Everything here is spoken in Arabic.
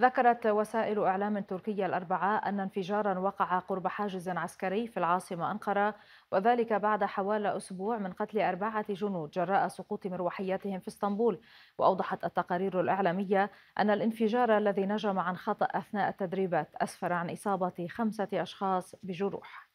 ذكرت وسائل إعلام تركية الأربعاء أن انفجارا وقع قرب حاجز عسكري في العاصمة أنقرة وذلك بعد حوالي أسبوع من قتل أربعة جنود جراء سقوط مروحياتهم في اسطنبول وأوضحت التقارير الإعلامية أن الانفجار الذي نجم عن خطأ أثناء التدريبات أسفر عن إصابة خمسة أشخاص بجروح